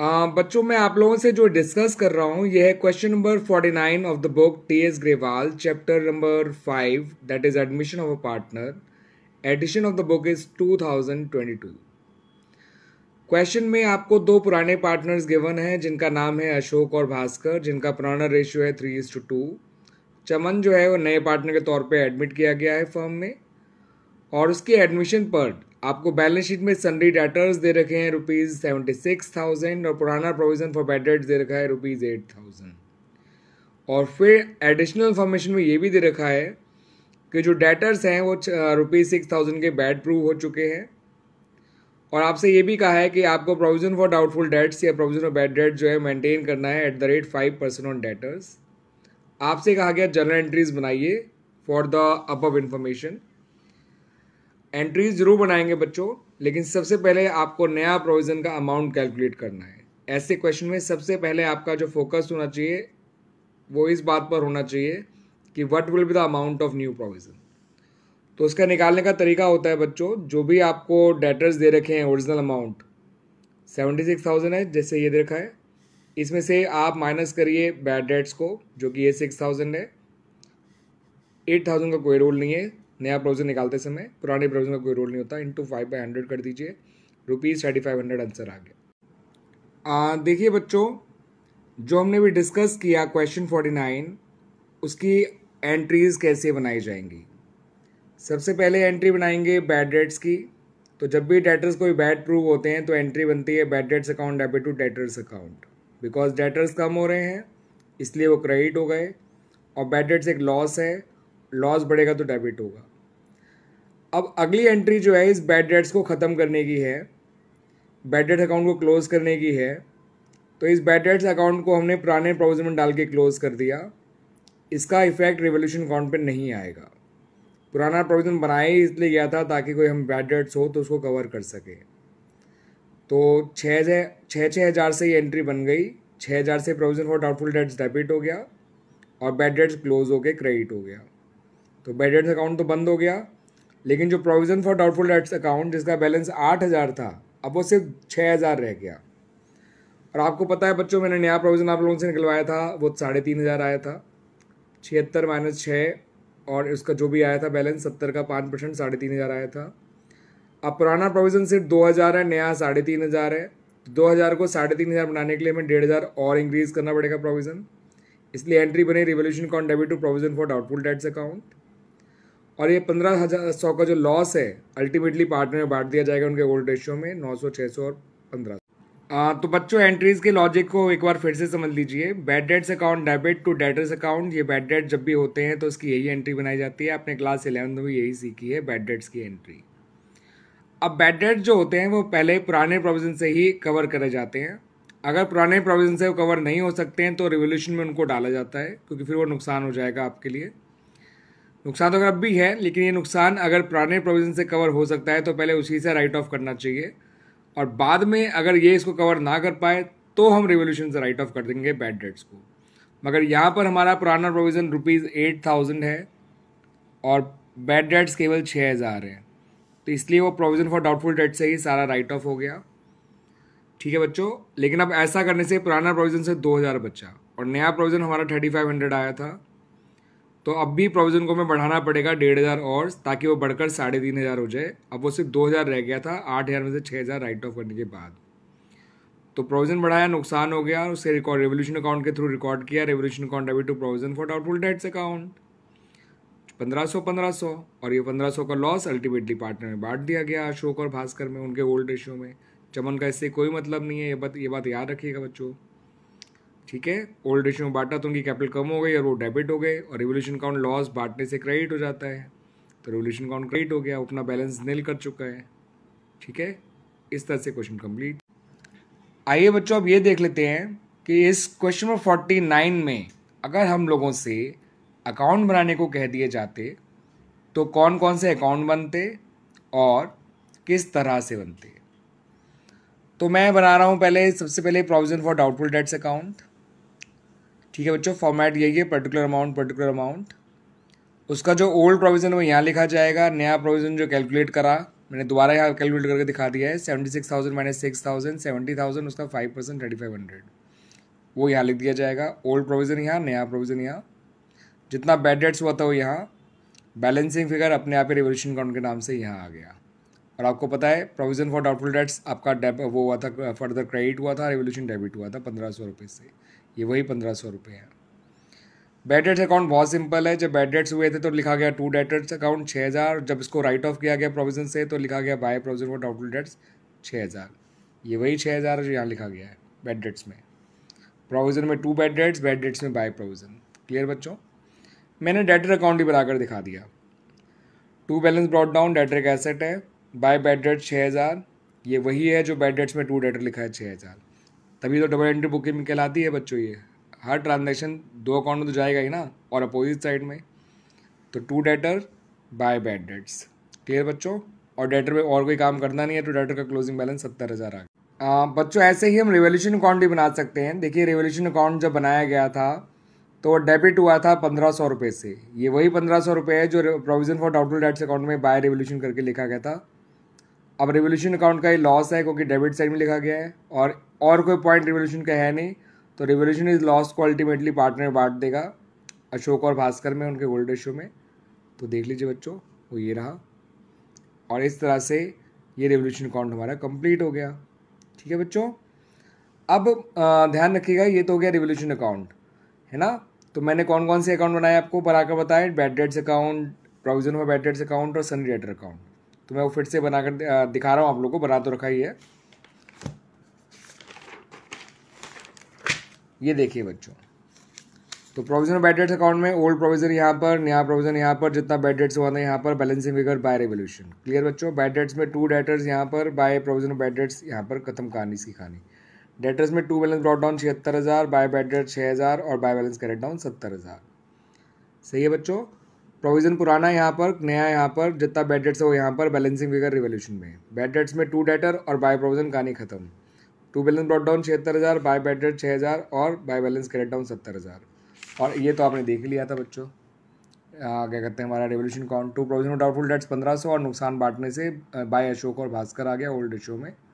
बच्चों मैं आप लोगों से जो डिस्कस कर रहा हूँ यह है question number forty nine of the book T S Grewal chapter number five that is admission of a partner edition of the book is two thousand twenty two question में आपको दो पुराने पार्टनर्स गिवन हैं जिनका नाम है अशोक और भास्कर जिनका पुराना रेशियो है थ्री इज टू टू चमन जो है वो नए पार्टनर के तौर पे एडमिट किया गया है फर्म में और उसकी एडमिशन पर आपको बैलेंस शीट में सन्डी डेटर्स दे रखे हैं रुपीज़ सेवेंटी सिक्स थाउजेंड और पुराना प्रोविज़न फॉर बैड डेट्स दे रखा है रुपीज़ एट थाउजेंड और फिर एडिशनल इन्फॉर्मेशन में ये भी दे रखा है कि जो डेटर्स हैं वो रुपीज़ सिक्स थाउजेंड के बैड प्रूव हो चुके हैं और आपसे ये भी कहा है कि आपको प्रोविज़न फॉर डाउटफुल डेट्स या प्रोविज़न फॉर बैड डेट जो है मेंटेन करना है at the rate five percent on debtors आपसे कहा गया जनरल एंट्रीज बनाइए for the above information entries जरूर बनाएंगे बच्चों लेकिन सबसे पहले आपको नया प्रोविज़न का अमाउंट कैलकुलेट करना है ऐसे क्वेश्चन में सबसे पहले आपका जो फोकस होना चाहिए वो इस बात पर होना चाहिए कि what will be the amount of new provision तो उसका निकालने का तरीका होता है बच्चों जो भी आपको डेटर्स दे रखे हैं original amount seventy six thousand है जैसे ये दे रखा है इसमें से आप माइनस करिए बैड डेट्स को जो कि ये सिक्स थाउजेंड है एट थाउजेंड का कोई रोल नहीं है नया प्रोविज़न निकालते समय पुराने प्रोविज़न का कोई रोल नहीं होता इंटू फाइव बाई हंड्रेड कर दीजिए rupees thirty five hundred answer आ गया देखिए बच्चों जो हमने भी डिस्कस किया क्वेश्चन फोर्टी नाइन उसकी एंट्रीज़ कैसे बनाई जाएंगी सबसे पहले एंट्री बनाएंगे बैड डेट्स की तो जब भी डेटर्स कोई बैड प्रूव होते हैं तो एंट्री बनती है bad debts account debit to debtors account because debtors कम हो रहे हैं इसलिए वो क्रेडिट हो गए और बैड डेट्स एक लॉस है लॉस बढ़ेगा तो डेबिट होगा अब अगली एंट्री जो है इस बैड डेट्स को ख़त्म करने की है बैड डेट अकाउंट को क्लोज़ करने की है तो इस बैड डेट्स अकाउंट को हमने पुराने प्रोविजन में डाल के क्लोज़ कर दिया इसका इफेक्ट रिवोल्यूशन अकाउंट पर नहीं आएगा पुराना प्रोविज़न बनाया ही इसलिए गया था ताकि कोई हम बैड डेट्स हो तो उसको कवर कर सके तो छः छः छः हज़ार से ये एंट्री बन गई छः हज़ार से provision for doubtful debts debit हो गया और बैड डेट्स क्लोज गए क्रेडिट हो गया तो बैड डेट्स अकाउंट तो बंद हो गया लेकिन जो provision for doubtful debts account जिसका बैलेंस आठ हज़ार था अब वो सिर्फ छः हज़ार रह गया और आपको पता है बच्चों मैंने नया प्रोविज़न आप लोगों से निकलवाया था वो साढ़े तीन हज़ार आया था छिहत्तर माइनस छः और उसका जो भी आया था बैलेंस सत्तर का पाँच परसेंट साढ़े तीन हज़ार आया था अब पुराना प्रोविज़न सिर्फ दो हज़ार है नया साढ़े तीन हज़ार है तो दो हज़ार को साढ़े तीन हज़ार बनाने के लिए हमें डेढ़ हज़ार और इंक्रीज़ करना पड़ेगा प्रोविज़न इसलिए एंट्री बनी revaluation account debit to provision for doubtful debts account और ये पंद्रह हज़ार सौ का जो लॉस है अल्टीमेटली पार्टनर में बांट दिया जाएगा उनके ओल्ड रेशियो में नौ सौ छः सौ और पंद्रह सौ तो बच्चों एंट्रीज के लॉजिक को एक बार फिर से समझ लीजिए bad debts account debit to debtors account ये बैड डेट जब भी होते हैं तो इसकी यही एंट्री बनाई जाती है आपने क्लास इलेवन में भी यही सीखी है बैड डेट्स की एंट्री अब बैड डेट जो होते हैं वो पहले पुराने प्रोविजन से ही कवर करे जाते हैं अगर पुराने प्रोविजन से वो कवर नहीं हो सकते हैं तो रिवोल्यूशन में उनको डाला जाता है क्योंकि फिर वो नुकसान हो जाएगा आपके लिए नुकसान तो अगर अब भी है लेकिन ये नुकसान अगर पुराने प्रोविज़न से कवर हो सकता है तो पहले उसी से राइट ऑफ करना चाहिए और बाद में अगर ये इसको कवर ना कर पाए तो हम रिवोल्यूशन से राइट ऑफ कर देंगे बैड डेट्स को मगर यहाँ पर हमारा पुराना प्रोविज़न रुपीज़ एट थाउजेंड है और बैड डेट्स केवल छः हज़ार है तो इसलिए वो प्रोविज़न फॉर डाउटफुल डेट से ही सारा राइट ऑफ हो गया ठीक है बच्चों लेकिन अब ऐसा करने से पुराना प्रोविज़न से दो हज़ार बचा और नया प्रोविज़न हमारा थर्टी फाइव हंड्रेड आया था तो अब भी प्रोविज़न को हमें बढ़ाना पड़ेगा डेढ़ हज़ार और ताकि वो बढ़कर साढ़े तीन हज़ार हो जाए अब वो सिर्फ दो हज़ार रह गया था आठ हज़ार में से छः हज़ार राइट ऑफ करने के बाद तो प्रोविज़न बढ़ाया नुकसान हो गया उसे रिकॉर्ड रेवोल्यूशन अकाउंट के थ्रू रिकॉर्ड किया revaluation account debit to provision for doubtful debts account पंद्रह सौ पंद्रह सौ और ये पंद्रह सौ का लॉस अल्टीमेटली पार्टनर में बांट दिया गया अशोक और भास्कर में उनके ओल्ड रेशियो में चमन का इससे कोई मतलब नहीं है ये बात ये बात याद रखिएगा बच्चों ठीक है ओल्ड रेशियो में बांटा तो उनकी कैपिटल कम हो गई और वो डेबिट हो गए और रिवोल्यूशन काउंट लॉस बांटने से क्रेडिट हो जाता है तो रिवोल्यूशन काउंट क्रेडिट हो गया अपना बैलेंस नील कर चुका है ठीक है इस तरह से क्वेश्चन कंप्लीट आइए बच्चों अब ये देख लेते हैं कि इस क्वेश्चन नंबर फोर्टी नाइन में अगर हम लोगों से अकाउंट बनाने को कह दिए जाते तो कौन कौन से अकाउंट बनते और किस तरह से बनते तो मैं बना रहा हूँ पहले सबसे पहले provision for doubtful debts account ठीक है बच्चों फॉर्मेट यही है पर्टिकुलर अमाउंट पर्टिकुलर अमाउंट उसका जो ओल्ड प्रोविज़न वो यहाँ लिखा जाएगा नया प्रोविज़न जो कैलकुलेट करा मैंने दोबारा यहाँ कैलकुलेट करके दिखा दिया है seventy six thousand minus six thousand seventy thousand उसका five percent thirty five hundred वो यहाँ लिख दिया जाएगा ओल्ड प्रोविज़न यहाँ नया प्रोविज़न यहाँ जितना बैड डेट्स हुआ था वो यहाँ बैलेंसिंग फिगर अपने आप ही रिवोल्यूशन अकाउंट के नाम से यहाँ आ गया और आपको पता है प्रोविज़न फॉर डाउटफुल डेट्स आपका डेब वो हुआ था फर्दर क्रेडिट हुआ था रिवोल्यूशन डेबिट हुआ था पंद्रह सौ रुपये से ये वही पंद्रह सौ रुपये हैं बैडेट्स डेट्स अकाउंट बहुत सिंपल है जब बैडेट्स डेट्स हुए थे तो लिखा गया टू डेटेट्स अकाउंट छः हज़ार जब इसको राइट ऑफ किया गया प्रोविजन से तो लिखा गया by provision for doubtful debts छः हज़ार ये वही छः हज़ार जो यहाँ लिखा गया है बैड डेट्स में प्रोविज़न में to bad debts bad debts में बाय प्रोविज़न क्लियर बच्चों मैंने डेटर अकाउंट भी बनाकर दिखा दिया to balance brought down debtor एक एसेट है बाय बैड छः हज़ार ये वही है जो बैड डेट्स में टू डेटर लिखा है छः हज़ार तभी तो डबल एंट्री बुकिंग कहलाती है बच्चों ये हर ट्रांजेक्शन दो अकाउंट में तो जाएगा ही ना और अपोजिट साइड में तो to debtor by bad debts clear बच्चों और डेटर में और कोई काम करना नहीं है टू तो डेटर का क्लोजिंग बैलेंस सत्तर हज़ार आ गया बच्चों ऐसे ही हम रेवोल्यूशन अकाउंट भी बना सकते हैं देखिए रेवोल्यूशन अकाउंट जब बनाया गया था तो डेबिट हुआ था पंद्रह सौ रुपये से ये वही पंद्रह सौ रुपये है जो provision for doubtful debts account में बाय रेवोल्यूशन करके लिखा गया था अब रिवोल्यूशन अकाउंट का ये लॉस है क्योंकि डेबिट साइड में लिखा गया है और और कोई पॉइंट रिवोल्यूशन का है नहीं तो रिवोल्यूशन इज लॉस को अल्टीमेटली पार्टनर बांट देगा अशोक और भास्कर में उनके गोल्ड रेशो में तो देख लीजिए बच्चों वो ये रहा और इस तरह से ये रेवोल्यूशन अकाउंट हमारा कंप्लीट हो गया ठीक है बच्चों अब ध्यान रखिएगा ये तो हो गया रिवोल्यूशन अकाउंट है ना तो मैंने कौन कौन से अकाउंट बनाए आपको बनाकर बताया bad debts account provision for bad debts account और सनी डेटर अकाउंट तो मैं वो फिर से बनाकर दिखा रहा हूँ आप लोग को बना तो रखा ही है ये देखिए बच्चों तो प्रोविजनल बैड डेट्स अकाउंट में ओल्ड प्रोविजन यहाँ पर नया प्रोविजन यहाँ पर जितना बैड डेट्स हुआ था यहाँ पर balancing figure by revaluation clear बच्चों बैड डेट्स में टू डेटर्स यहाँ पर बाय प्रोविजन बैड डेट्स यहाँ पर खत्म कहानी इसकी कहानी डेटर्स में टू बैलेंस ब्रॉड डाउन छिहत्तर हज़ार बाय बैड डेट छः हज़ार और बाय बैलेंस करेक्ट डाउन सत्तर हज़ार सही है बच्चों प्रोविजन पुराना यहाँ पर नया यहाँ पर जितना बैड डेट्स है वो यहाँ पर बैलेंसिंग फिगर रिवोल्यूशन में बैड डेट्स में टू डेटर और बाय प्रोविजन कहानी खत्म टू बैलेंस ब्रॉड डाउन छिहत्तर हज़ार बाय बैड डेट छः हज़ार और बाय बैलेंस क्रेड डाउन सत्तर हज़ार और ये तो आपने देख लिया था बच्चों क्या कहते हैं हमारा revaluation account to provision doubtful debts पंद्रह सौ और नुकसान बांटने से बाय अशोक और भास्कर आ गया ओल्ड अशो में